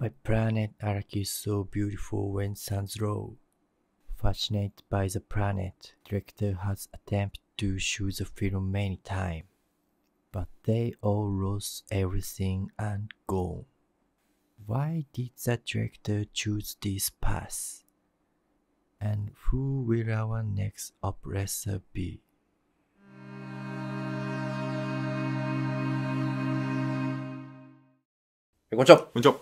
My planet arc is so beautiful when sun's roll. Fascinated by the planet, director has attempted to shoot the film many times, but they all lost everything and gone. Why did the director choose this path? And who will our next oppressor be? こんにちは。こんにちは。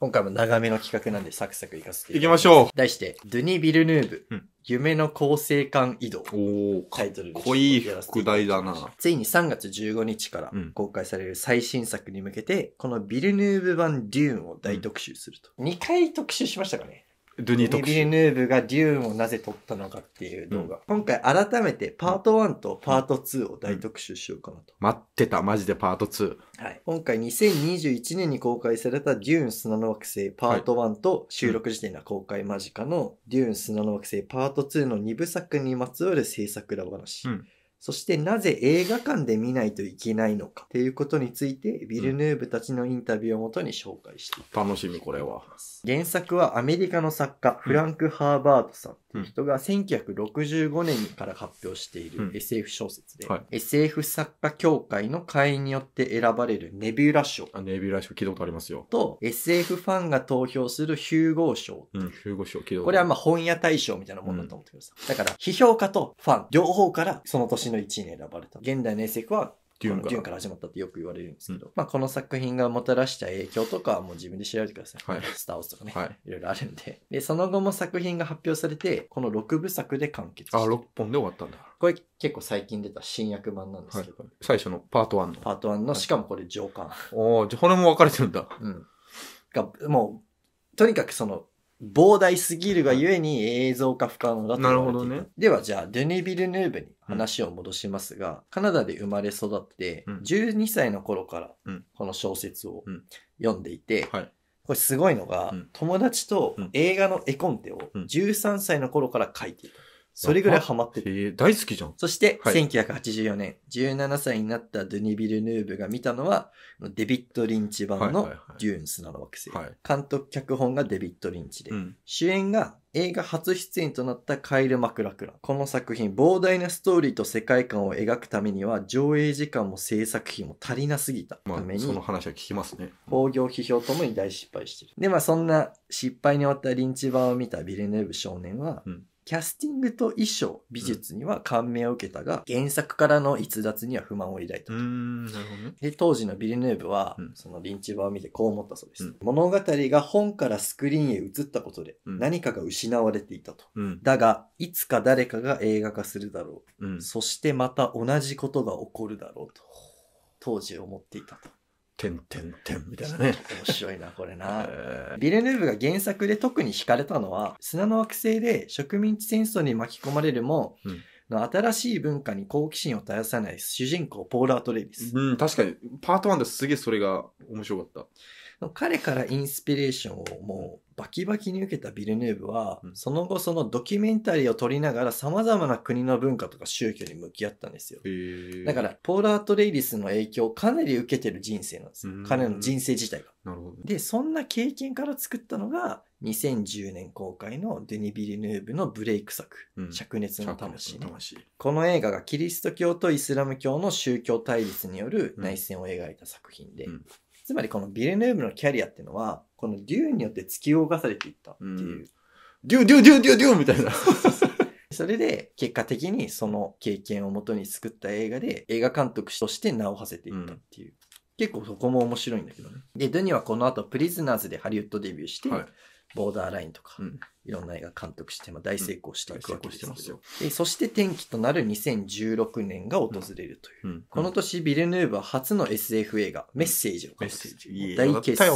今回も長めの企画なんでサクサクいかせてい行きましょう。題して、ドゥニ・ビルヌーブ、うん夢の構成感移動。おー、タイトルです。濃いい副題だな。ついに3月15日から公開される最新作に向けて、このビルヌーブ版デューンを大特集すると。2回特集しましたかねドゥニー特ビルヌーブがデューンをなぜ撮ったのかっていう動画。今回改めてパート1とパート2を大特集しようかなと。待ってた、マジでパート2。はい、今回2021年に公開されたデューン砂の惑星パート1と収録時点の公開間近のデューン砂の惑星パート2の2部作にまつわる制作裏話。うんそしてなぜ映画館で見ないといけないのかっていうことについて、ビルヌーブたちのインタビューをもとに紹介していき楽しみ、これは。原作はアメリカの作家、フランク・ハーバートさんっていう人が1965年から発表している SF 小説で、うんはい、SF 作家協会の会員によって選ばれるネビュラ賞。あネビュラ賞聞いたことありますよ。と、SF ファンが投票するヒューゴー賞。うん、ヒューゴー賞聞いたことこれはまあ本屋大賞みたいなものだと思ってください。うん、だから、批評家とファン、両方からその年年の1位に選ばれた現代の SF はデューンから始まったってよく言われるんですけど、うん、まあ、この作品がもたらした影響とかはもう自分で調べてください。はい、スター・ウォーズとかね、はい、いろいろあるんで。で、その後も作品が発表されて、この6部作で完結あ、6本で終わったんだ。これ結構最近出た新訳版なんですけど、はい、最初のパート1の。パート1の、しかもこれ上巻。おおじゃ骨も分かれてるんだ。うん。が、もう、とにかくその、膨大すぎるがゆえに映像化不可能だとなるほどね。ではじゃあ、デニ・ビルヌーブに話を戻しますが、カナダで生まれ育って、12歳の頃からこの小説を読んでいて、これすごいのが、友達と映画の絵コンテを13歳の頃から書いていた。それぐらいハマってる。大好きじゃん。そして、1984年、17歳になったドゥニ・ビルヌーブが見たのは、デビット・リンチ版のデューン砂の惑星。監督、脚本がデビット・リンチで、うん、主演が映画初出演となったカイル・マクラクラン。この作品、膨大なストーリーと世界観を描くためには、上映時間も制作費も足りなすぎたために、まあ、その話は聞きますね。興行批評ともに大失敗してる。で、まあそんな失敗に終わったリンチ版を見たビルヌーブ少年は、うんキャスティングと衣装、美術には感銘を受けたが、原作からの逸脱には不満を抱いたと。ね、で当時のビルヌーブは、うん、そのリンチ版を見てこう思ったそうです、うん、物語が本からスクリーンへ移ったことで、何かが失われていたと。うん、だが、いつか誰かが映画化するだろう。そしてまた同じことが起こるだろうと、当時思っていたと。てんてんてんみたいなね。面白いな、これな。えー、ビレヌーブが原作で特に惹かれたのは、砂の惑星で植民地戦争に巻き込まれるも、うんの新しい文化に好奇心を絶やさない主人公ポーラー・トレビス。うん、確かに、パート1ですげえそれが面白かった。彼からインスピレーションをもうバキバキに受けたビルヌーブは、うん、その後そのドキュメンタリーを撮りながら様々な国の文化とか宗教に向き合ったんですよ。だから、ポーラート・レイリスの影響をかなり受けてる人生なんですよ。彼の人生自体が。なるほど。で、そんな経験から作ったのが、2010年公開のデニ・ビリヌーブのブレイク作、うん、灼熱の魂,、ね、魂この映画がキリスト教とイスラム教の宗教対立による内戦を描いた作品で、うんつまりこのビレヌーブのキャリアっていうのは、このデューによって突き動かされていったっていう。うん、デューデューデューデューデューみたいな。それで、結果的にその経験をもとに作った映画で、映画監督として名を馳せていったっていう。うん、結構そこも面白いんだけどね。で、ドゥニはこの後、プリズナーズでハリウッドデビューして、はいボーダーラインとか、うん、いろんな映画監督して、まあ、大成功していくわけですよ、うん、でそして転機となる2016年が訪れるという、うん、この年ビルヌーヴァ初の SF 映画「メッセージ」を書いて大傑作、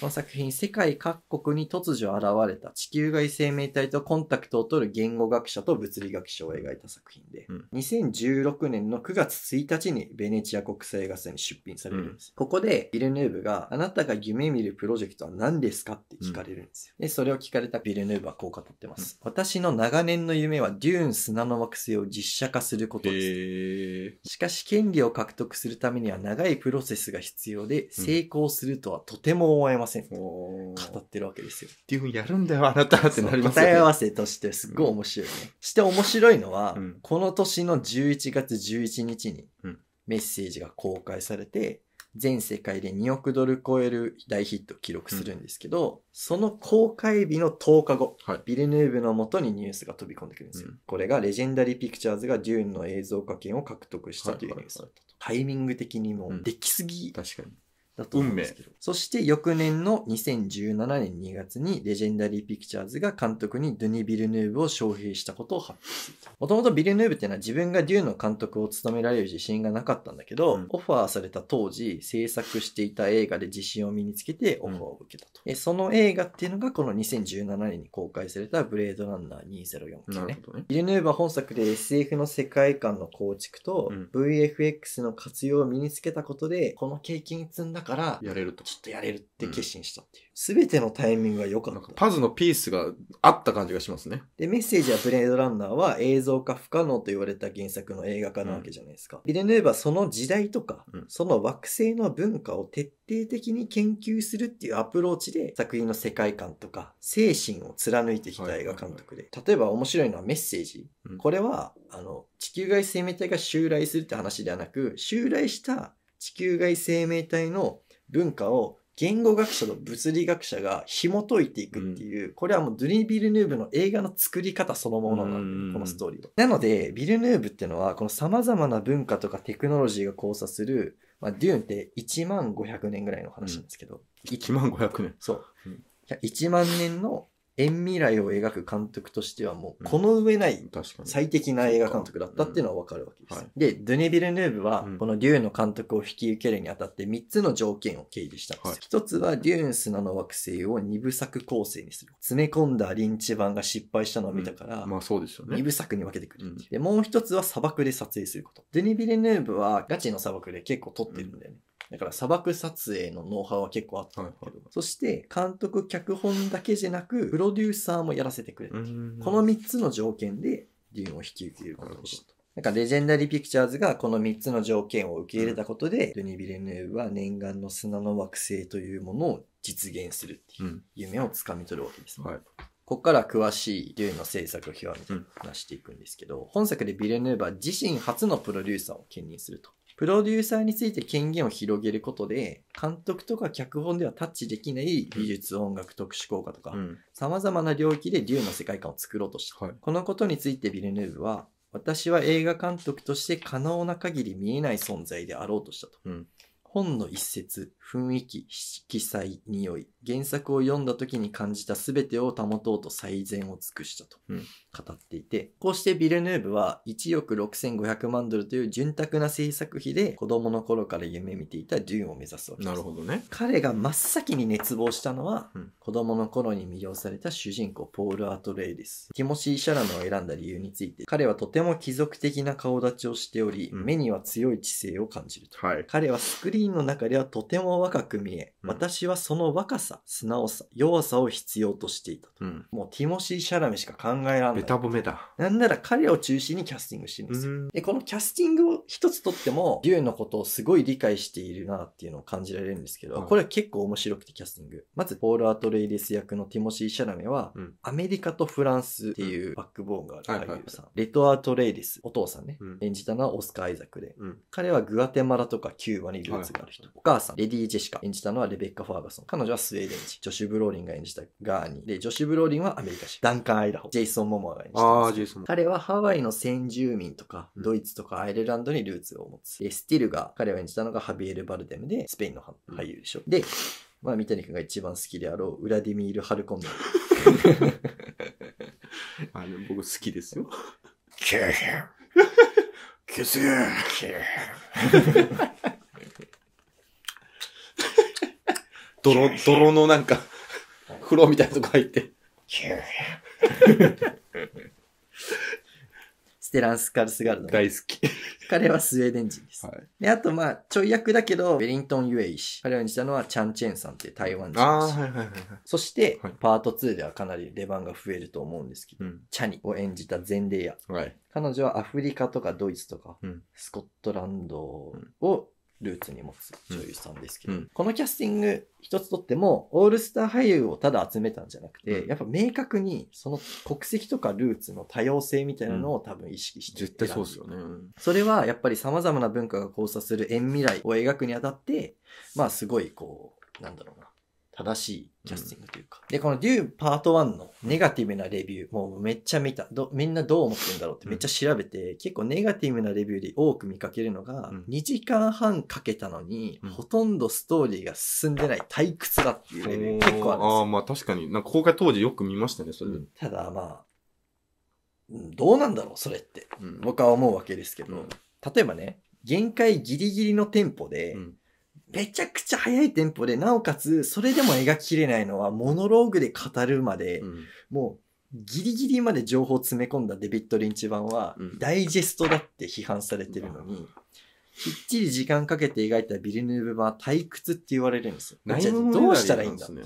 この作品、世界各国に突如現れた地球外生命体とコンタクトを取る言語学者と物理学者を描いた作品で、うん、2016年の9月1日にベネチア国際映画祭に出品されるんです。うん、ここで、ビルヌーブが、あなたが夢見るプロジェクトは何ですかって聞かれるんですよ。で、それを聞かれたビルヌーブはこう語ってます。うん、私の長年の夢は、デューン砂の惑星を実写化することです。しかし、権利を獲得するためには長いプロセスが必要で、成功するとはとても思えません。ません。語ってるわけですよ。っていうふうにやるんだよ、あなたってなりますよね。答え合わせとしてすっごい面白いね。うん、して面白いのは、うん、この年の11月11日にメッセージが公開されて、全世界で2億ドル超える大ヒットを記録するんですけど、うん、その公開日の10日後、はい、ビルヌーブのもとにニュースが飛び込んでくるんですよ、うん、これがレジェンダリーピクチャーズがデューンの映像化権を獲得したというニュースタイミング的にもできすぎ、うん、確かにだと思うんですけど。そして翌年の2017年2月にレジェンダリーピクチャーズが監督にドゥニ・ビルヌーブを招聘したことを発表した。もともとビルヌーブっていうのは自分がデューの監督を務められる自信がなかったんだけど、うん、オファーされた当時制作していた映画で自信を身につけてオファーを受けたと。うん、その映画っていうのがこの2017年に公開されたブレードランナー2049ね。ねビルヌーブは本作で SF の世界観の構築と VFX の活用を身につけたことで、この経験積んだからやれると。ちょっとやれるって決心したっていう。全てのタイミングが良かった。パズのピースがあった感じがしますね。で、メッセージやブレードランナーは映像化不可能と言われた原作の映画化なわけじゃないですか。ビ、うん、レヌーその時代とか、うん、その惑星の文化を徹底的に研究するっていうアプローチで作品の世界観とか精神を貫いてきた映画監督で。はいはいはい、例えば面白いのはメッセージ。うん、これは、あの、地球外生命体が襲来するって話ではなく、襲来した地球外生命体の文化を言語学者と物理学者が紐解いていくっていう、うん、これはもうドゥニ・ビルヌーブの映画の作り方そのものなんこのストーリーは。なので、ビルヌーブっていうのは、この様々な文化とかテクノロジーが交差する、まあ、デューンって1万500年ぐらいの話なんですけど。うん、1万500年そう。1万年の遠未来を描く監督としてはもう、この上ない最適な映画監督だったっていうのはわかるわけです。で、ドゥネ・ビルヌーブは、このデューンの監督を引き受けるにあたって3つの条件を掲示したんです。1つは、デューン砂の惑星を2部作構成にする。詰め込んだリンチ版が失敗したのを見たから、まあそうですよね。2部作に分けてくる。で、もう1つは砂漠で撮影すること。ドゥネ・ビルヌーブはガチの砂漠で結構撮ってるんだよね。だから砂漠撮影のノウハウは結構あったんだけど、はいはい、そして監督脚本だけじゃなくプロデューサーもやらせてくれるこの3つの条件でデューンを引き受けることにしたなんかレジェンダリーピクチャーズがこの3つの条件を受け入れたことで、ド、うん、ニ・ビレヌーヴは念願の砂の惑星というものを実現するっていう夢をつかみ取るわけですね。うんはい、ここから詳しいデューンの制作を話みたいな話していくんですけど、うん、本作でビレヌーは自身初のプロデューサーを兼任すると。プロデューサーについて権限を広げることで、監督とか脚本ではタッチできない美術、音楽、特殊効果とか、様々な領域で竜の世界観を作ろうとした。はい、このことについてビルヌーブは、私は映画監督として可能な限り見えない存在であろうとしたと。うん、本の一節、雰囲気、色彩、匂い、原作を読んだ時に感じた全てを保とうと最善を尽くしたと、語っていて、こうしてビルヌーブは1億6500万ドルという潤沢な制作費で子供の頃から夢見ていたデューンを目指すわけです。なるほどね。彼が真っ先に熱望したのは、うん、子供の頃に魅了された主人公ポール・アトレイです。ティモシー・シャラムを選んだ理由について、彼はとても貴族的な顔立ちをしており、うん、目には強い知性を感じると。はい、彼はスクリーンの中ではとても若く見え、うん私はその若さ、素直さ、弱さを必要としていたと。うん。もうティモシー・シャラメしか考えらん。ベなタ褒めだ。なんなら彼を中心にキャスティングしてるんですよ。で、このキャスティングを一つとっても、デュ竜のことをすごい理解しているなっていうのを感じられるんですけど、はいこれは結構面白くてキャスティング。まず、ポール・アトレイデス役のティモシー・シャラメは、うんアメリカとフランスっていうバックボーンがあるはいはいレトア・ートレイデス、お父さんね、うん演じたのはオスカー・アイザクで、うん。彼はグアテマラとかキューバにルーツがある人。お母さん、レディジェシカ演じたのはレベッカ・ファーガソン。彼女はスウェーデン人。ジョシュ・ブローリンが演じたガーニー。で、ジョシュ・ブローリンはアメリカ人。ダンカン・アイラホ。ジェイソン・モモアが演じた。あジェイソン。彼はハワイの先住民とか、ドイツとかアイルランドにルーツを持つ。うスティルが、彼を演じたのがハビエル・バルデムで、スペインの俳優でしょ。で、まあ、三谷君が一番好きであろう、ウラディミール・ハルコンド。あの、僕好きですよ。キューキュー。キューキュー。キュー泥、泥のなんか、風呂みたいなとこ入って。ステランス・カルスガルド。大好き。彼はスウェーデン人です。はい、で、あとまあ、ちょい役だけど、ベリントン・ユエイ氏。彼を演じたのはチャン・チェンさんって台湾人ああ、はいはいはい。そして、はい、パート2ではかなり出番が増えると思うんですけど、うん、チャニを演じたゼンレイヤ。はい、彼女はアフリカとかドイツとか、うん、スコットランドをルーツに持つ女優さんですけど、うん、このキャスティング一つとっても、オールスター俳優をただ集めたんじゃなくて、うん、やっぱ明確にその国籍とかルーツの多様性みたいなのを多分意識して、うん、絶対そうですよね。それはやっぱり様々な文化が交差する縁未来を描くにあたって、まあすごいこう、なんだろうな。正しいキャスティングというか。うん、で、このデューパート1のネガティブなレビュー、もうめっちゃ見た。どみんなどう思ってるんだろうってめっちゃ調べて、うん、結構ネガティブなレビューで多く見かけるのが、うん、2時間半かけたのに、ほとんどストーリーが進んでない退屈だっていうレビュー結構あるんですよ。ああ、まあ確かに。なんか公開当時よく見ましたね、それ。ただまあ、どうなんだろう、それって。僕は思うわけですけど、例えばね、限界ギリギリのテンポで、めちゃくちゃ速いテンポで、なおかつ、それでも描ききれないのは、モノローグで語るまで、うん、もう、ギリギリまで情報を詰め込んだデビット・リンチ版は、ダイジェストだって批判されてるのに、きっちり時間かけて描いたビルヌーヴ版は退屈って言われるんですよ。じゃあどうしたらいいんだって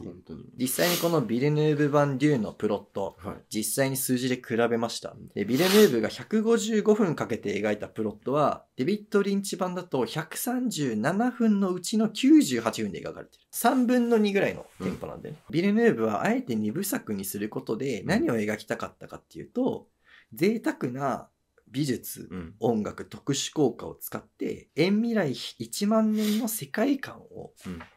実際にこのビルヌーヴ版竜のプロット、実際に数字で比べました。でビルヌーヴが155分かけて描いたプロットは、デビッド・リンチ版だと137分のうちの98分で描かれてる。3分の2ぐらいのテンポなんで、ねビルヌーヴはあえて2部作にすることで何を描きたかったかっていうと、贅沢な美術、うん、音楽特殊効果を使って遠未来1万年の世界観を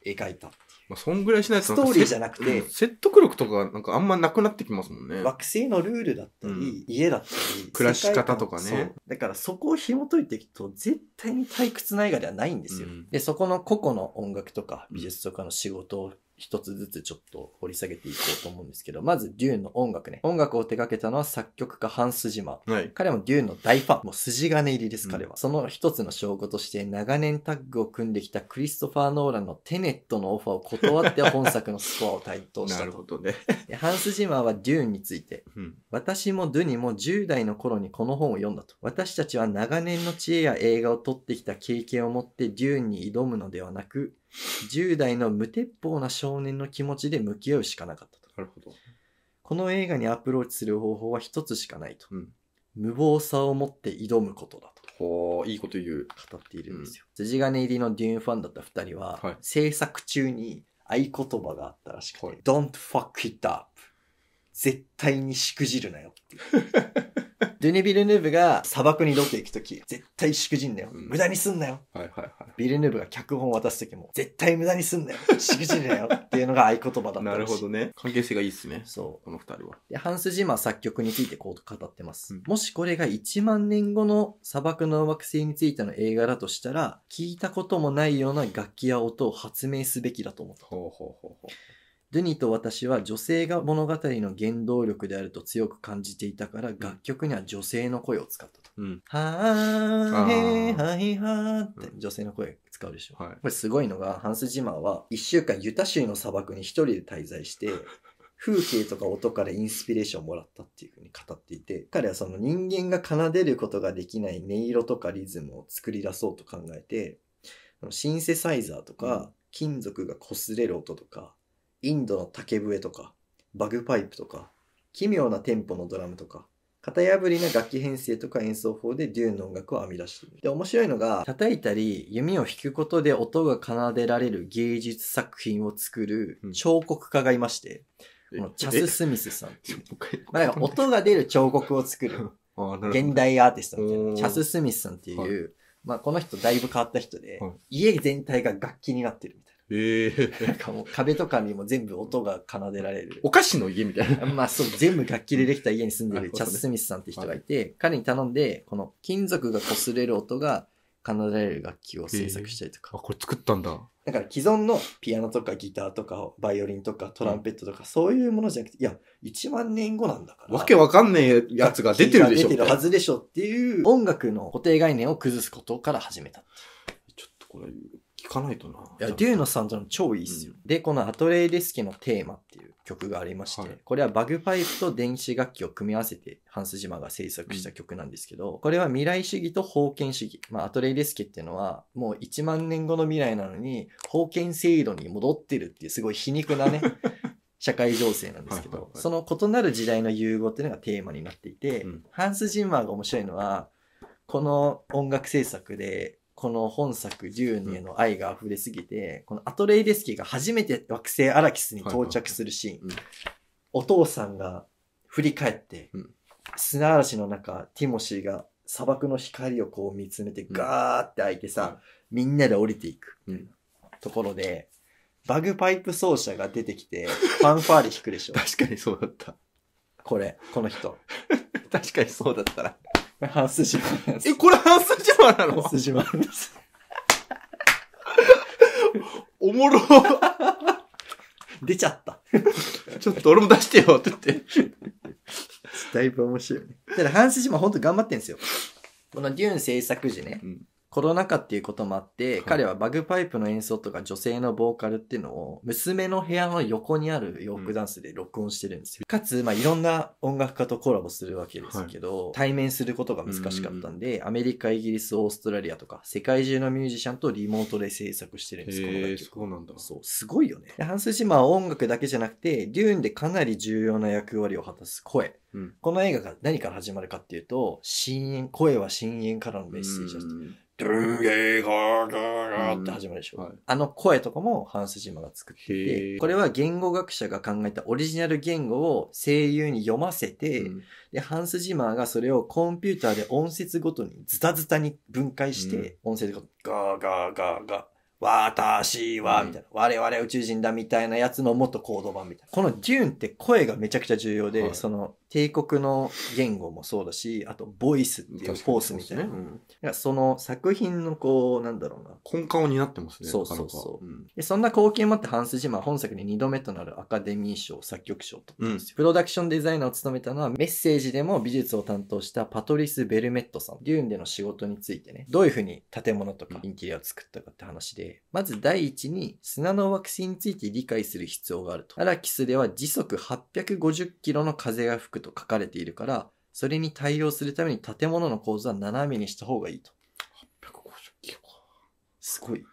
描いた、うん、まあ、そんぐらいしないとストーリーじゃなくて、うん、説得力とかなんかあんまなくなってきますもんね惑星のルールだったり、家だったり暮らし方とかねだからそこを紐解いていくと絶対に退屈な映画ではないんですよ、でそこの個々の音楽とか美術とかの仕事を一つずつちょっと掘り下げていこうと思うんですけど、まず、デューンの音楽ね。音楽を手掛けたのは作曲家ハンスジマー。はい、彼もデューンの大ファン。もう筋金入りです、彼は。うん、その一つの証拠として、長年タッグを組んできたクリストファー・ノーランのテネットのオファーを断って本作のスコアを担当したなるほどねハンスジマーはデューンについて、うん、私もドゥニも10代の頃にこの本を読んだと。私たちは長年の知恵や映画を撮ってきた経験を持ってデューンに挑むのではなく、10代の無鉄砲な少年の気持ちで向き合うしかなかったと。なるほど。この映画にアプローチする方法は一つしかないと。うん、無謀さを持って挑むことだと。ほいいこと言う。語っているんですよ。うん、筋金入りのデューンファンだった2人は、はい、制作中に合言葉があったらしくて、はい、Don't fuck it up. 絶対にしくじるなよっていう。デュビルヌーブが砂漠にロケ行くとき、絶対しくじんなよ。うん、無駄にすんなよ。はいはいはい。ビルヌーブが脚本渡すときも、絶対無駄にすんなよ。しくじんなよ。っていうのが合言葉だったなるほどね。関係性がいいっすね。そう。この二人は。で、ハンス・ジーマー作曲についてこう語ってます。うん、もしこれが1万年後の砂漠の惑星についての映画だとしたら、聞いたこともないような楽器や音を発明すべきだと思った。ほうほうほうほう。ドゥニと私は女性が物語の原動力であると強く感じていたから、楽曲には女性の声を使ったと。うん、はーはいはーって女性の声使うでしょ。はい、これすごいのが、ハンス・ジマーは1週間ユタ州の砂漠に1人で滞在して、風景とか音からインスピレーションをもらったっていうふうに語っていて彼はその人間が奏でることができない音色とかリズムを作り出そうと考えてシンセサイザーとか金属が擦れる音とかインドの竹笛とか、バグパイプとか、奇妙なテンポのドラムとか、型破りな楽器編成とか演奏法でデューンの音楽を編み出している。で、面白いのが、叩いたり弓を弾くことで音が奏でられる芸術作品を作る彫刻家がいまして、うん、このチャス・スミスさんっていう。まあ、音が出る彫刻を作る。現代アーティストみたいな。チャス・スミスさんっていう、はい、まあこの人だいぶ変わった人で、はい、家全体が楽器になってるみたいな。ええー。なんかもう壁とかにも全部音が奏でられる。お菓子の家みたいな。まあそう、全部楽器でできた家に住んでるチャス・スミスさんって人がいて、彼に頼んで、この金属が擦れる音が奏でられる楽器を制作したりとか。あ、これ作ったんだ。だから既存のピアノとかギターとかバイオリンとかトランペットとかそういうものじゃなくて、いや、1万年後なんだから。わけわかんねえやつが出てるでしょ。出てるはずでしょっていう音楽の固定概念を崩すことから始めた。ちょっとこれ聞かないとな。いや、デューノさんとの超いいっすよ。で、このアトレイデスキのテーマっていう曲がありまして、はいこれはバグパイプと電子楽器を組み合わせてハンス・ジマが制作した曲なんですけど、これは未来主義と封建主義。まあ、アトレイデスキっていうのは、もう1万年後の未来なのに、封建制度に戻ってるっていうすごい皮肉なね、社会情勢なんですけど、その異なる時代の融合っていうのがテーマになっていて、うんハンス・ジマーが面白いのは、この音楽制作で、この本作10年の愛が溢れすぎて、うん、このアトレイデスキーが初めて惑星アラキスに到着するシーン。お父さんが振り返って、うん、砂嵐の中、ティモシーが砂漠の光をこう見つめてガーって開いてさ、うん、みんなで降りていく、うん、ところで、バグパイプ奏者が出てきて、ファンファーレ弾くでしょ。確かにそうだった。これ、この人。確かにそうだったら。ハンスジマンです。え、これハンスジマなのハンスジマです。おもろ。出ちゃった。ちょっと俺も出してよって言って。だいぶ面白いただ、ハンスジマ頑張ってんすよ。このデューン制作時ね、うん、コロナ禍っていうこともあって、はい、彼はバグパイプの演奏とか女性のボーカルっていうのを、娘の部屋の横にあるヨークダンスで録音してるんですよ。うん、かつ、まあ、いろんな音楽家とコラボするわけですけど、はい、対面することが難しかったんで、うん、アメリカ、イギリス、オーストラリアとか、世界中のミュージシャンとリモートで制作してるんです、この楽曲。そうなんだ。そう、すごいよね。ハンス・ジマは音楽だけじゃなくて、デューンでかなり重要な役割を果たす声。うん、この映画が何から始まるかっていうと、深淵、声は深淵からのメッセージだった。ドゥーンゲーガーガーガーって始まるでしょ。はい、あの声とかもハンス・ジマが作ってて、これは言語学者が考えたオリジナル言語を声優に読ませて、うん、で、ハンス・ジマーがそれをコンピューターで音節ごとにズタズタに分解して、うん、音節ごとにガーガーガーガー。私は、みたいな、うん、我々宇宙人だみたいなやつのもっとコード版みたいな。このデューンって声がめちゃくちゃ重要で、はい、その帝国の言語もそうだし、あと、ボイスっていうフォースみたいな。そね、うん、その作品のこう、なんだろうな。根幹を担ってますね。そうそうそう。うん、でそんな貢献もあってハンス・ジマー本作で2度目となるアカデミー賞作曲賞と、うん、プロダクションデザイナーを務めたのは、メッセージでも美術を担当したパトリス・ベルメットさん。デューンでの仕事についてね、どういうふうに建物とかインテリアを作ったかって話で、まず第一に砂の惑星について理解する必要があると。アラキスでは時速850キロの風が吹くと書かれているから、それに対応するために建物の構図は斜めにした方がいいと。850キロすごい。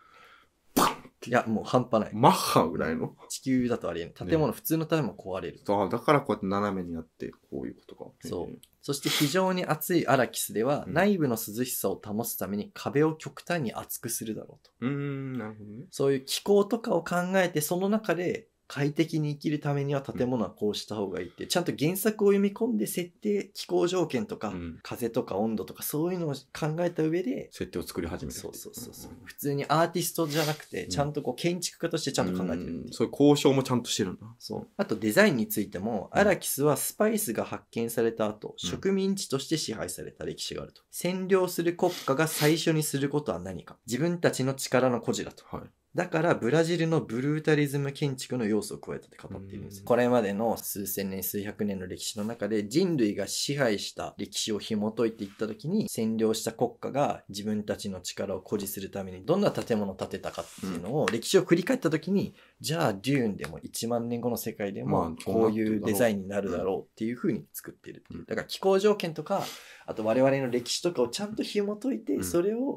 バンいや、もう半端ない。マッハぐらいの地球だとありえない。建物、普通の建物壊れる。ああ、だからこうやって斜めになって、こういうことか。そう。そして非常に暑いアラキスでは、内部の涼しさを保つために壁を極端に厚くするだろうと。うん、なるほどね。そういう気候とかを考えて、その中で快適に生きるためには建物はこうした方がいいって、ちゃんと原作を読み込んで設定、気候条件とか、うん、風とか温度とかそういうのを考えた上で、設定を作り始めてそうそうそうそう、普通にアーティストじゃなくて、ちゃんとこう建築家としてちゃんと考えてる、うん、そういう交渉もちゃんとしてるんだ。そう。あとデザインについても、アラキスはスパイスが発見された後、植民地として支配された歴史があると。占領する国家が最初にすることは何か。自分たちの力の誇示だと。はいだからブラジルのブルータリズム建築の要素を加えたって語っているんです、これまでの数千年数百年の歴史の中で人類が支配した歴史を紐解いていった時に占領した国家が自分たちの力を誇示するためにどんな建物を建てたかっていうのを、歴史を振り返った時にじゃあデューンでも1万年後の世界でもこういうデザインになるだろうっていうふうに作ってるっていうだから気候条件とかあと我々の歴史とかをちゃんと紐解いてそれを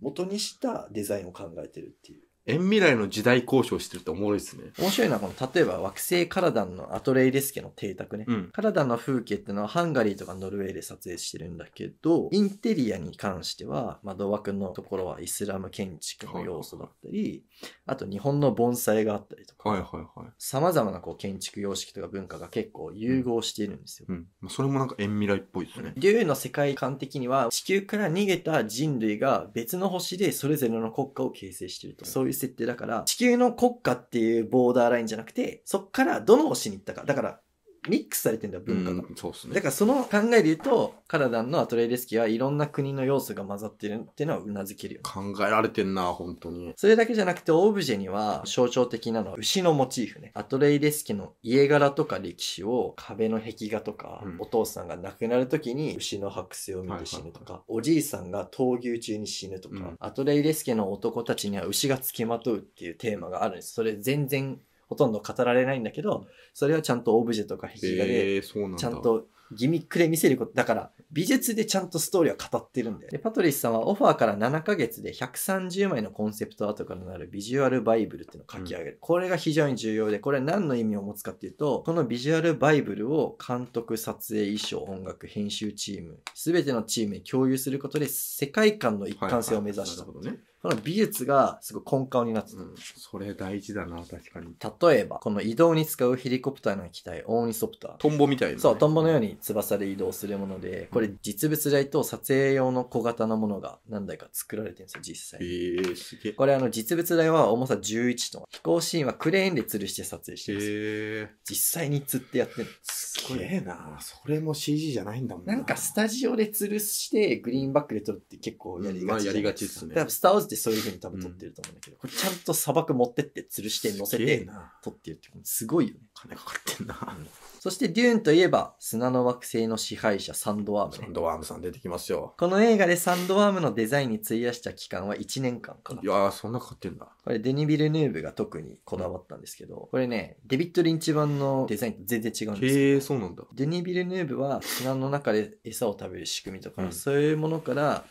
元にしたデザインを考えてるっていう。遠未来の時代交渉してるっておもろいですね。面白いのは、この、例えば惑星カラダンのアトレイレス家の邸宅ね。うん、カラダンの風景ってのはハンガリーとかノルウェーで撮影してるんだけど、インテリアに関しては、まあ、土枠のところはイスラム建築の要素だったり、あと日本の盆栽があったりとか、はいはいはい。様々なこう建築様式とか文化が結構融合しているんですよ。うん。うん、それもなんか遠未来っぽいですね。竜の世界観的には、地球から逃げた人類が別の星でそれぞれの国家を形成してると。そういう設定だから、地球の国家っていうボーダーラインじゃなくて、そっからどの星に行ったか。だから、ミックスされてんだ文化が。うん、そうすね。だからその考えで言うと、カナダのアトレイレスキーはいろんな国の要素が混ざってるっていうのはうなずけるよ、ね。考えられてんな、本当に。それだけじゃなくて、オブジェには象徴的なのは牛のモチーフね。アトレイレスキーの家柄とか歴史を壁の壁画とか、うん、お父さんが亡くなる時に牛の剥製を見て死ぬとか、はいはいはい、おじいさんが闘牛中に死ぬとか、うん、アトレイレスキーの男たちには牛が付きまとうっていうテーマがあるんです。それ全然ほとんど語られないんだけど、それはちゃんとオブジェとか壁画で、ちゃんとギミックで見せること、だから美術でちゃんとストーリーは語ってるんだよ。で、パトリスさんはオファーから7ヶ月で130枚のコンセプトアートからなるビジュアルバイブルっていうのを書き上げる。うん、これが非常に重要で、これ何の意味を持つかっていうと、このビジュアルバイブルを監督、撮影、衣装、音楽、編集チーム、すべてのチームに共有することで世界観の一貫性を目指した。はいはい、なるほどね。この美術がすごい根幹になってた、うん、それ大事だな、確かに。例えば、この移動に使うヘリコプターの機体、オーニソプター。トンボみたいな、ね、そう、トンボのように翼で移動するもので、これ実物大と撮影用の小型のものが何台か作られてるんですよ、実際。ええすげえ。これあの、実物大は重さ11トン。飛行シーンはクレーンで吊るして撮影してです。え実際に吊ってやってる。すげえなそれも CG じゃないんだもんな。なんかスタジオで吊るして、グリーンバックで撮るって結構やりがち、うん、まあやりがちですね。多分スターウォーズそういうふうに多分撮ってると思うんだけど、これちゃんと砂漠持ってって吊るして乗せて撮ってるってすごいよね金かかってんな、うん、そしてデューンといえば砂の惑星の支配者サンドワーム、ね、サンドワームさん出てきますよこの映画でサンドワームのデザインに費やした期間は1年間かないやそんなかかってんだこれデニ・ビルヌーブが特にこだわったんですけど、うん、これねデビッド・リンチ版のデザインと全然違うんですへえそうなんだデニ・ビルヌーブは砂の中で餌を食べる仕組みとか、うん、そういうものから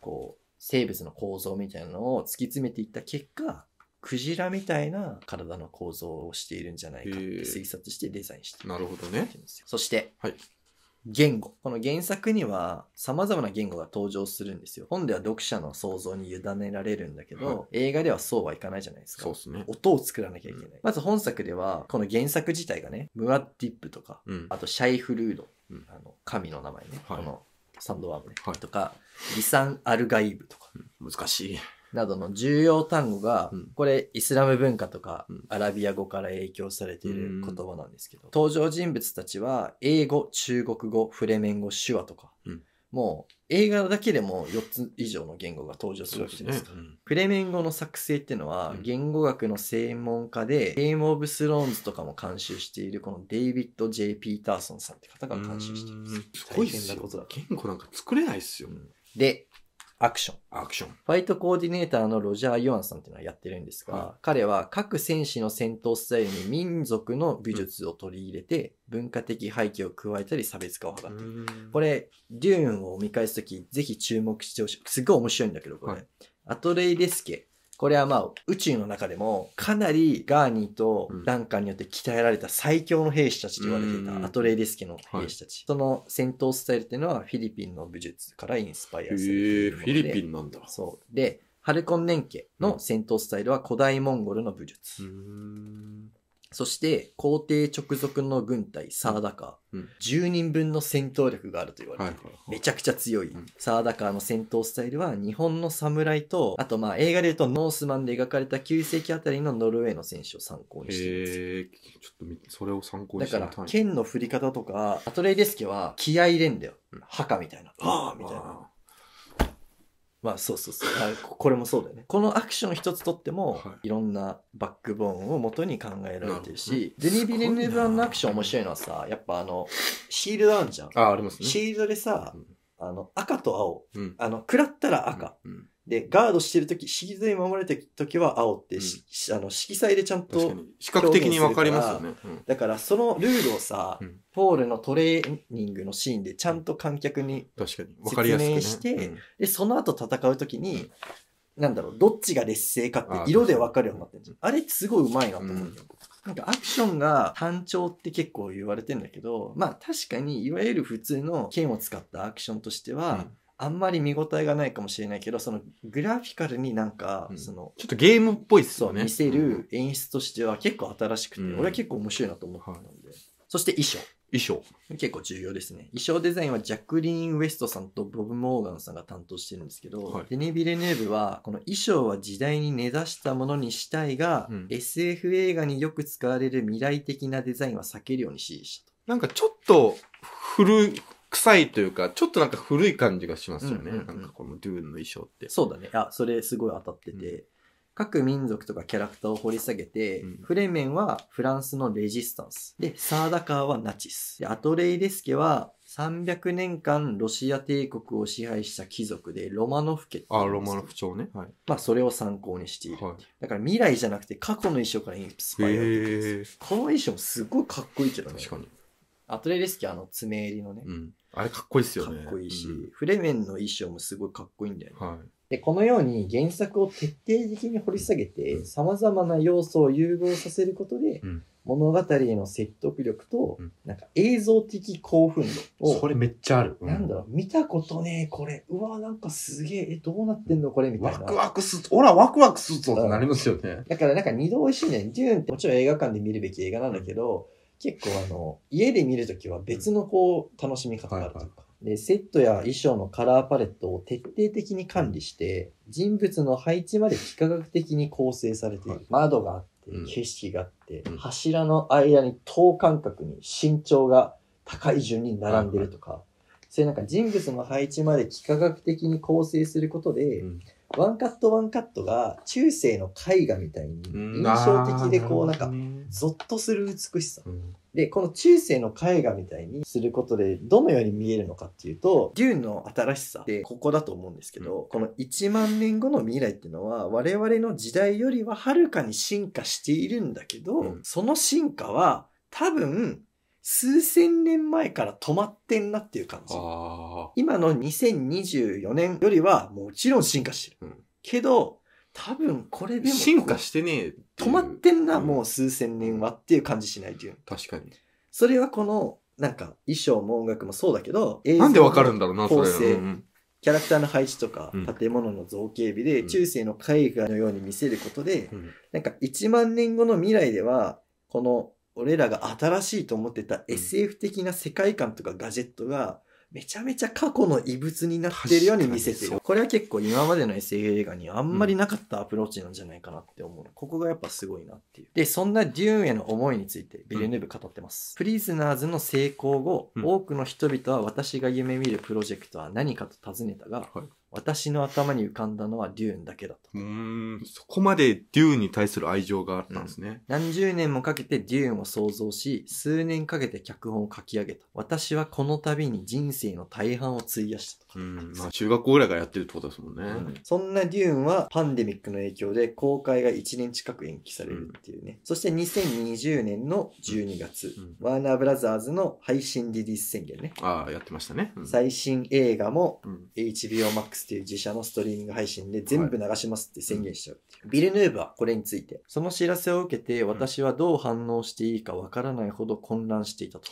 こう生物の構造みたいなのを突き詰めていった結果クジラみたいな体の構造をしているんじゃないかって推察してデザインしてなるほどねそして、はい、言語この原作にはさまざまな言語が登場するんですよ本では読者の想像に委ねられるんだけど、はい、映画ではそうはいかないじゃないですか、ね、音を作らなきゃいけない、うん、まず本作ではこの原作自体がねムアディップとか、うん、あとシャイフルード、うん、あの神の名前ね、はい、このサンドワームね、とかリサン・アルガイブとか、難しい。などの重要単語が、これイスラム文化とか、アラビア語から影響されている言葉なんですけど、登場人物たちは英語、中国語、フレメン語、手話とか、もう映画だけでも4つ以上の言語が登場するわけじゃないですか。フレメン語の作成っていうのは、言語学の専門家で、ゲーム・オブ・スローンズとかも監修している、このデイビッド・ジェイ・ピーターソンさんって方が監修しています。すごいっすよ。言語なんか作れないっすよ。で、アクション。アクション。ファイトコーディネーターのロジャー・ヨアンさんっていうのはやってるんですが、はい、彼は各戦士の戦闘スタイルに民族の美術を取り入れて、文化的背景を加えたり差別化を図ってる。これ、デューンを見返すとき、ぜひ注目してほしい。すっごい面白いんだけど、これ。はい、アトレイ・デスケこれはまあ宇宙の中でもかなりガーニーとダンカンによって鍛えられた最強の兵士たちと言われていたアトレイデス家の兵士たち、その戦闘スタイルっていうのはフィリピンの武術からインスパイアされているフィリピンなんだそうでハルコン連家の戦闘スタイルは古代モンゴルの武術、そして皇帝直属の軍隊サーダカー、うん、10人分の戦闘力があると言われてる、めちゃくちゃ強い、うん、サーダカーの戦闘スタイルは日本の侍とあとまあ映画で言うとノースマンで描かれた9世紀あたりのノルウェーの選手を参考にしていますちょっとそれを参考にしてだから剣の振り方とかアトレイデスケは気合入れんだよ、うん、墓みたいなああみたいなまあそうそうそう これもそうだよねこのアクション一つとっても、はい、いろんなバックボーンをもとに考えられてるしデニー・ビリネブラのアクション面白いのはさやっぱあのシールドあるじゃんあありますねシールドでさ、うん、あの赤と青、うん、あの食らったら赤、うんで、ガードしてるとき、色彩守れてるときは青って、うん、あの色彩でちゃんと。比較的にわかりますよね、うん、だからそのルールをさ、うん、ポールのトレーニングのシーンでちゃんと観客に説明して、ね、で、その後戦うときに、なんだろう、どっちが劣勢かって色でわかるようになってるあれすごいうまいなと思うよ。なんかアクションが単調って結構言われてんだけど、まあ確かにいわゆる普通の剣を使ったアクションとしては、あんまり見応えがないかもしれないけど、そのグラフィカルになんか、うんその、ちょっとゲームっぽいっすよね。見せる演出としては結構新しくて、うん俺は結構面白いなと思ったので。そして衣装。衣装。結構重要ですね。衣装デザインはジャクリーン・ウエストさんとボブ・モーガンさんが担当してるんですけど、はいデニ・ビレネーブは、この衣装は時代に根ざしたものにしたいが、うん SF 映画によく使われる未来的なデザインは避けるように指示したと。なんかちょっと古い、臭いというか、ちょっとなんか古い感じがしますよね。なんかこのドゥーンの衣装って。そうだね。あ、それすごい当たってて。各民族とかキャラクターを掘り下げて、フレメンはフランスのレジスタンス。で、サーダカーはナチス。で、アトレイデスケは300年間ロシア帝国を支配した貴族で、ロマノフ家あ、ロマノフ朝ね。はい。まあ、それを参考にしている、はい、だから未来じゃなくて過去の衣装からインスパイアこの衣装もすごいかっこいいけどね。確かに。アトレレスキーあの爪襟のね、うん、あれかっこいいっすよねかっこいいし、うん、フレメンの衣装もすごいかっこいいんだよね、はい、でこのように原作を徹底的に掘り下げてさまざまな要素を融合させることで、うん物語への説得力と、なんか映像的興奮度を、それめっちゃある、なんだろう見たことねえこれうわなんかすげえどうなってんのこれみたいなワクワクすほらワクワクするぞってなりますよねだからなんか二度おいしいねデューンってもちろん映画館で見るべき映画なんだけど、結構あの、家で見るときは別のこう、楽しみ方があるといか、で、セットや衣装のカラーパレットを徹底的に管理して、人物の配置まで幾何学的に構成されている。窓があって、景色があって、柱の間に等間隔に身長が高い順に並んでるとか、そういうなんか人物の配置まで幾何学的に構成することで、ワンカットワンカットが中世の絵画みたいに印象的でこうなんかゾッとする美しさ、でこの中世の絵画みたいにすることでどのように見えるのかっていうと竜の新しさってここだと思うんですけど、この1万年後の未来っていうのは我々の時代よりははるかに進化しているんだけど、その進化は多分数千年前から止まってんなっていう感じ。今の2024年よりはもちろん進化してる。うん、けど、多分これでも。進化してねえ止まってんな、もう数千年はっていう感じしないという。確かに。それはこの、なんか衣装も音楽もそうだけど、なんでわかるんだろうな、構成、うん、キャラクターの配置とか、建物の造形美で、中世の絵画のように見せることで、なんか1万年後の未来では、この俺らが新しいと思ってた SF 的な世界観とかガジェットが、めちゃめちゃ過去の異物になってるように見せてる。これは結構今までの SF 映画にあんまりなかったアプローチなんじゃないかなって思う。ここがやっぱすごいなっていう。で、そんなデューンへの思いについてビルヌーブ語ってます。うん、プリズナーズの成功後、うん、多くの人々は私が夢見るプロジェクトは何かと尋ねたが、はい、私の頭に浮かんだのはデューンだけだと。うん、そこまでデューンに対する愛情があったんですね、うん、何十年もかけてデューンを創造し、数年かけて脚本を書き上げた。私はこの度に人生の大半を費やしたと。うん、まあ中学校ぐらいからやってるってことですもんね。うん、そんなデューンはパンデミックの影響で公開が1年近く延期されるっていうね。うん、そして2020年の12月、ワーナーブラザーズの配信リリース宣言ね。ああ、やってましたね。最新映画も HBO Max っていう自社のストリーミング配信で全部流しますって宣言しちゃう。はい、ビルヌーヴはこれについて、その知らせを受けて私はどう反応していいかわからないほど混乱していたと。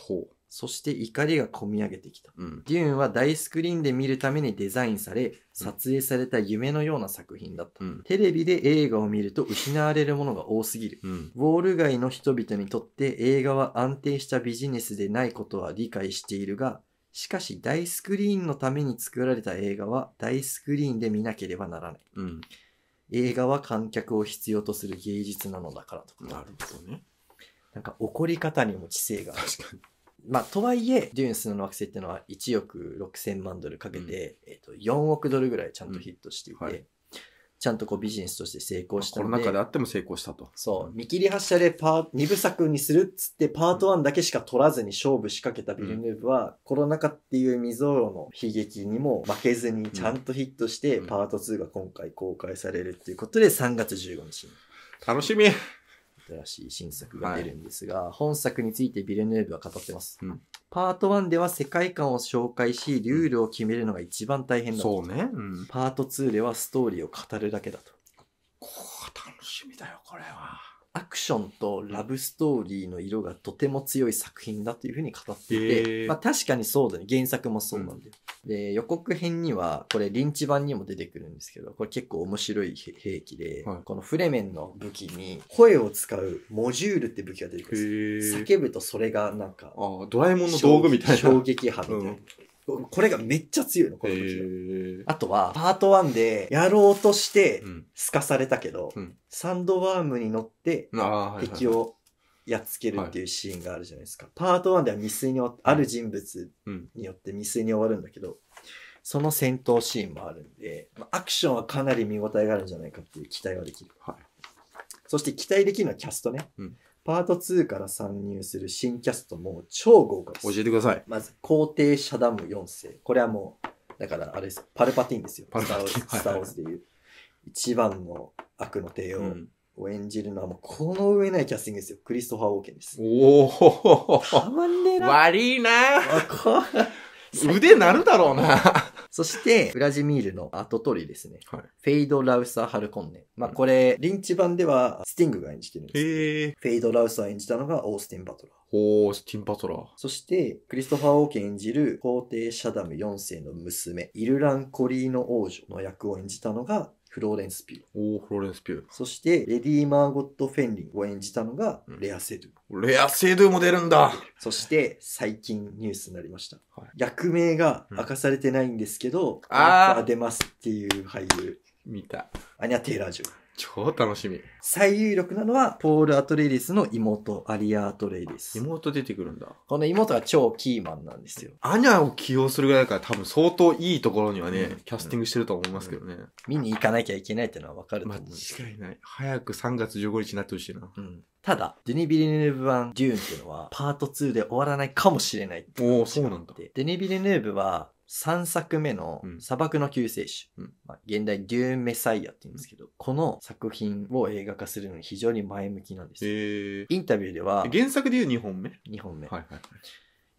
そして怒りが込み上げてきた。うん、デューンは大スクリーンで見るためにデザインされ、撮影された夢のような作品だった。うん、テレビで映画を見ると失われるものが多すぎる、うん、ウォール街の人々にとって映画は安定したビジネスでないことは理解しているが、しかし大スクリーンのために作られた映画は大スクリーンで見なければならない。うん、映画は観客を必要とする芸術なのだからとか。なるほどね。なんか怒り方にも知性が。確かに。まあ、とはいえ、デューンスの惑星っていうのは1億6000万ドルかけて、うん、えっ、ー、と、4億ドルぐらいちゃんとヒットしていて、うんはい、ちゃんとこうビジネスとして成功したので。コロナ禍であっても成功したと。そう。見切り発車でパー、2部作にするっつって、パート1だけしか取らずに勝負しかけたビルヌーブは、うん、コロナ禍っていう未曾有の悲劇にも負けずにちゃんとヒットして、パート2が今回公開されるっていうことで、3月15日に。楽しみ新しい新作が出るんですが、はい、本作についてビレヌーブは語ってます、うん、パート1では世界観を紹介しルールを決めるのが一番大変だと、そうね、うん、パート2ではストーリーを語るだけだとこ楽しみだよこれはアクションとラブストーリーの色がとても強い作品だというふうに語っていて、まあ、確かにそうだね原作もそうなんだよ、うん、で予告編にはこれリンチ版にも出てくるんですけどこれ結構面白い兵器で、はい、このフレメンの武器に声を使うモジュールって武器が出てくるんです、叫ぶとそれがなんかドラえもんの道具みたいな衝撃波みたいな、うんこれがめっちゃ強いの、この時あとは、パート1で、やろうとして、すかされたけど、うん、サンドワームに乗って、敵をやっつけるっていうシーンがあるじゃないですか。はい、パート1では未遂にある人物によって未遂に終わるんだけど、その戦闘シーンもあるんで、アクションはかなり見応えがあるんじゃないかっていう期待ができる。はい、そして期待できるのはキャストね。うん、パート2から参入する新キャストも超豪華です。教えてください。まず、皇帝シャダム4世。これはもう、だからあれです、パルパティンですよ。パルパティン。スター・ウォーズでいう、一番の悪の帝王を演じるのはもう、この上ないキャスティングですよ。クリストファー・ウォーケンです。おおたまんねえな。悪いな。腕なるだろうな。そして、ブラジミールの後取りですね。はい、フェイド・ラウサー・ハルコンネ。まあ、これ、リンチ版では、スティングが演じてるんですけフェイド・ラウサー演じたのがオースティン・バトラー。おー、スティン・バトラー。そして、クリストファー・オーケン演じる、皇帝・シャダム4世の娘、イルラン・コリーノ王女の役を演じたのが、フローレンス・ピュー。おお、フローレンス・ピュー。そして、レディー・マーゴット・フェンリンを演じたのが、レア・セドゥ、うん、レア・セドゥも出るんだそして、最近ニュースになりました。はい、役名が明かされてないんですけど、うん、ああ出ますっていう俳優。見た。アニャ・テイラー・ジュ。超楽しみ。最有力なのは、ポール・アトレイリスの妹、アリア・アトレイリス。妹出てくるんだ。この妹が超キーマンなんですよ。アニャを起用するぐらいだから多分相当いいところにはね、うん、キャスティングしてると思いますけどね、うん。見に行かなきゃいけないってのはわかると思う。間違いない。早く3月15日になってほしいな。うん。ただ、デニ・ビリヌーブ版デューンっていうのは、パート2で終わらないかもしれないって。おお、そうなんだ。デニ・ビリヌーブは、3作目の砂漠の救世主、うん、まあ、現代デューメサイアって言うんですけど、この作品を映画化するのに非常に前向きなんです。インタビューでは、原作でいう2本目 ?2 本目。はいはい、はい。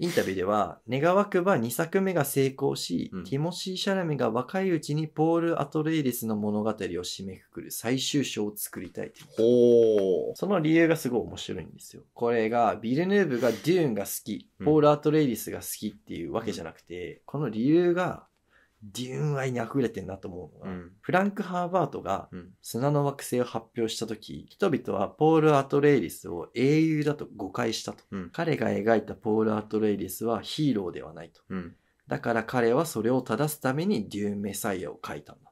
インタビューでは、願わくば2作目が成功し、うんティモシー・シャラメが若いうちにポール・アトレイリスの物語を締めくくる最終章を作りたいというその理由がすごい面白いんですよ。これが、ビルヌーブがデューンが好き、ポール・アトレイリスが好きっていうわけじゃなくて、この理由が、デューン愛に溢れてんなと思うのが、うん、フランク・ハーバートが砂の惑星を発表した時、人々はポール・アトレイリスを英雄だと誤解したと、うん、彼が描いたポール・アトレイリスはヒーローではないと、うん、だから彼はそれを正すためにデューン・メサイアを書いたんだ、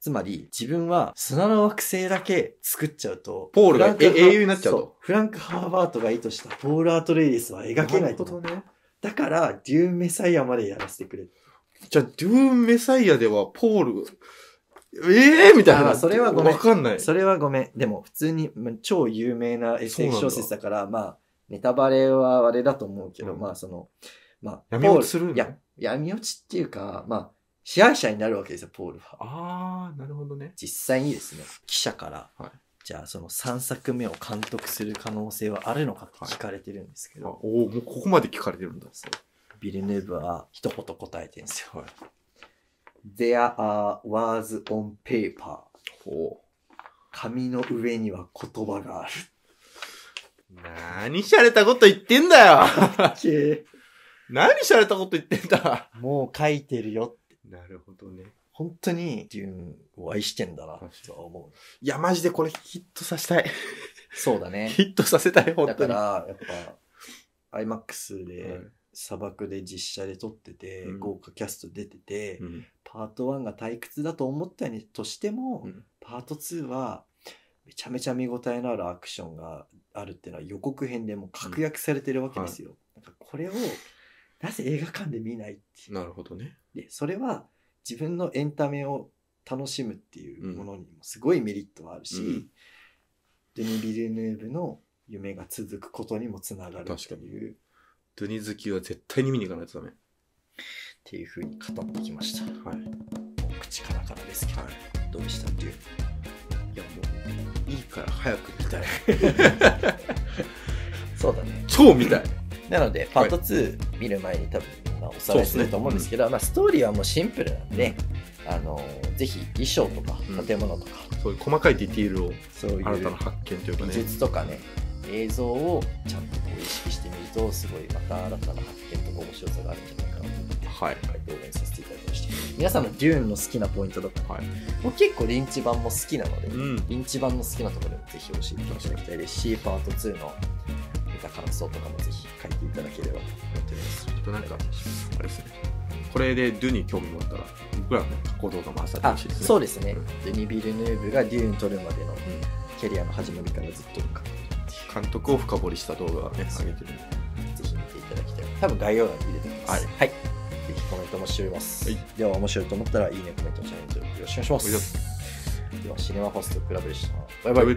つまり自分は砂の惑星だけ作っちゃうとポールが英雄になっちゃうとフランク・ハーバートが意図したポール・アトレイリスは描けないとなるほどねだから、デューンメサイアまでやらせてくれ。じゃあ、デューンメサイアでは、ポール、ええー、みたいな。それはごめん。わかんない。それはごめん。でも、普通に、超有名な SF 小説だから、まあ、ネタバレはあれだと思うけど、うん、まあ、その、まあ、闇落ちするいや、闇落ちっていうか、まあ、支配者になるわけですよ、ポールは。ああ、なるほどね。実際にですね、記者から、はい、じゃあその3作目を監督する可能性はあるのかって聞かれてるんですけど、はい、おおもうここまで聞かれてるんだビルヌーブは一言答えてるんですよ、はい、There are words on paper 紙の上には言葉がある何しゃれたこと言ってんだよ 何しゃれたこと言ってんだもう書いてるよってなるほどね本当にデューンを愛してんだなとは思う。いや、マジでこれヒットさせたい。そうだね。ヒットさせたい、本当に。だから、やっぱ、IMAX で、砂漠で実写で撮ってて、うん、豪華キャスト出てて、うん、パート1が退屈だと思ったにとしても、うん、パート2は、めちゃめちゃ見応えのあるアクションがあるっていうのは予告編でも確約されてるわけですよ。はい、なんかこれを、なぜ映画館で見ないっていう。なるほどね。で、それは、自分のエンタメを楽しむっていうものにもすごいメリットはあるし、うん、デニ・ビルヌーブの夢が続くことにもつながるっていうドゥニ好きは絶対に見に行かないとダメっていうふうに語ってきましたはい口からからですけど、はい、どうしたっていういやもういいから早く見たい そうだね超見たいなのでパート2見る前に多分おさらいすると思うんですけど、ねうん、まあ、ストーリーはもうシンプルなんで、うん、あのぜひ衣装とか建物とか、うん、そういう細かいディティールをそういう新たな発見というかね技術とかね映像をちゃんとこう意識してみるとすごいまた新たな発見とか面白さがあるんじゃないかなと思って、はい、表現させていただきました皆さんのデューンの好きなポイントだったり、はい、結構リンチ版も好きなので、うん、リンチ版の好きなところでもぜひ教えていただきたいですしパート2の見た感想とかもぜひ書いていただければと思っておりますちょっとなんかあれですねこれでドゥに興味持ったら僕らの過去動画もあさってほしいですねそうですね、うん、ドゥニ・ビルヌーブがデューン撮るまでのキャリアの始まりからずっと監督を深掘りした動画をね上げてるんでぜひ見ていただきたい多分概要欄に入れてますはい、はい、ぜひコメントもしております、はい、では面白いと思ったらいいねコメントチャンネル登録よろしくお願いしますではシネマホストクラブでしたバイバイ